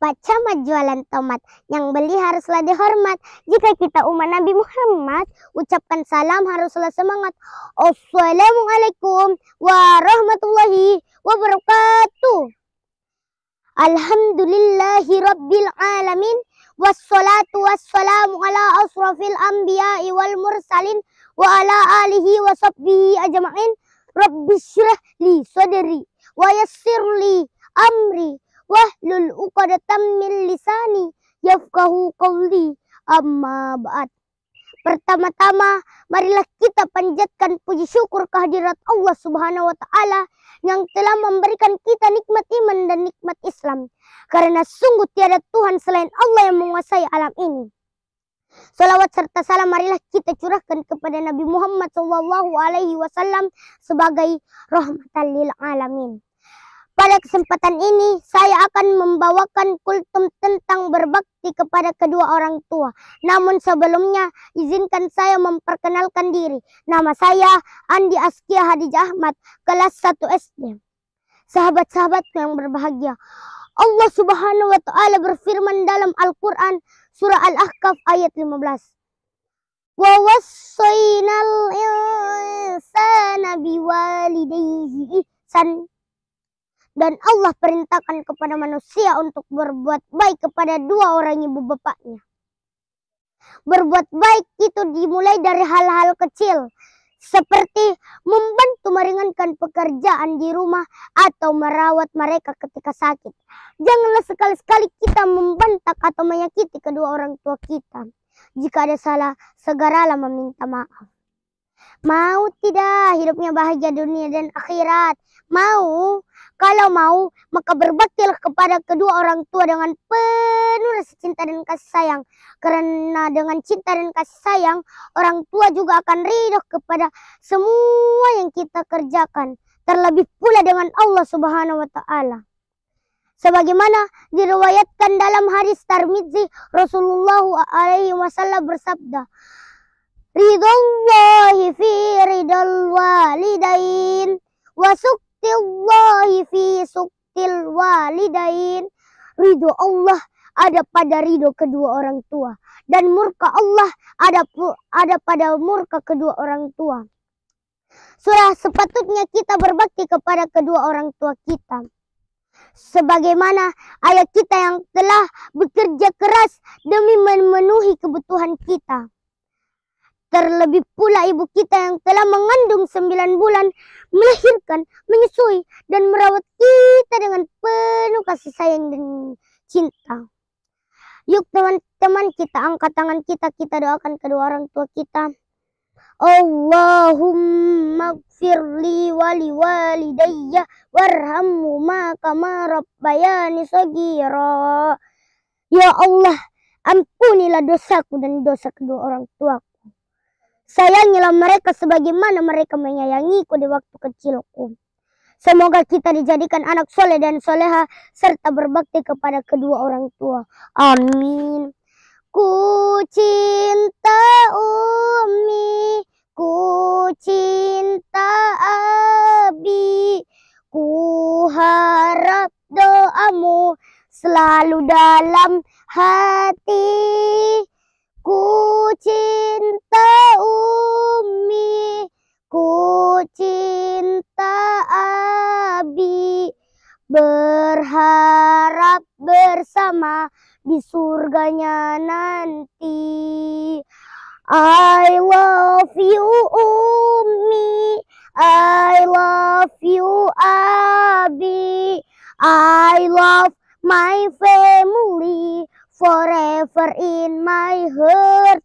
baca jualan tomat. Yang beli haruslah dihormat. Jika kita umat Nabi Muhammad, ucapkan salam haruslah semangat. Assalamualaikum warahmatullahi wabarakatuh. Alhamdulillahi rabbil alamin. Wassalatu wassalamu ala asrafil anbiya'i wal mursalin wa ala alihi wa sabbihi ajma'in. Rabbi syrah li sadari. wa yassir li amri wahlul uqadatam min lisani yafqahu qawli amma ba'd. Pertama-tama, marilah kita panjatkan puji syukur kehadirat Allah Subhanahu wa taala yang telah memberikan kita nikmat iman dan nikmat Islam. Karena sungguh tiada Tuhan selain Allah yang menguasai alam ini. Salawat serta salam marilah kita curahkan kepada Nabi Muhammad SAW alaihi wasallam sebagai rahmatan lil alamin. Pada kesempatan ini, saya akan membawakan kultum tentang berbakti kepada kedua orang tua. Namun sebelumnya, izinkan saya memperkenalkan diri. Nama saya Andi Askia Hadijah Ahmad, kelas 1 SD. Sahabat-sahabat yang berbahagia, Allah Subhanahu wa taala berfirman dalam Al-Qur'an surah Al-Ahqaf ayat 15. Wa wasainal insana biwalidayhi dan Allah perintahkan kepada manusia untuk berbuat baik kepada dua orang ibu bapaknya. Berbuat baik itu dimulai dari hal-hal kecil, seperti membantu meringankan pekerjaan di rumah atau merawat mereka ketika sakit. Janganlah sekali-sekali kita membantah atau menyakiti kedua orang tua kita. Jika ada salah, segeralah meminta maaf. Mau tidak hidupnya bahagia dunia dan akhirat? Mau? Kalau mau, maka berbaktilah kepada kedua orang tua dengan penuh rasa cinta dan kasih sayang. Karena dengan cinta dan kasih sayang, orang tua juga akan ridho kepada semua yang kita kerjakan. Terlebih pula dengan Allah Subhanahu wa Ta'ala. Sebagaimana diriwayatkan dalam hadis Tarmizi, Rasulullah alaihi wasallam bersabda, ridallahi fi ridal walidain wa suktillahi fi suktil walidain ridho Allah ada pada ridho kedua orang tua dan murka Allah ada ada pada murka kedua orang tua. Surah sepatutnya kita berbakti kepada kedua orang tua kita. Sebagaimana ayah kita yang telah bekerja keras demi memenuhi kebutuhan kita. Terlebih pula ibu kita yang telah mengandung sembilan bulan, melahirkan, menyusui, dan merawat kita dengan penuh kasih sayang dan cinta. Yuk teman-teman kita angkat tangan kita, kita doakan kedua orang tua kita. Allahumma gfirli wali walidayya warhamu maka marabbayani sagira. Ya Allah, ampunilah dosaku dan dosa kedua orang tuaku. Sayangilah mereka sebagaimana mereka menyayangiku di waktu kecilku. Semoga kita dijadikan anak soleh dan soleha serta berbakti kepada kedua orang tua. Amin. Ku cinta Umi, ku cinta Abi, ku harap doamu selalu dalam hati. Ku cinta ummi ku cinta abi berharap bersama di surganya nanti I love you ummi I love you abi I love my family forever in my heart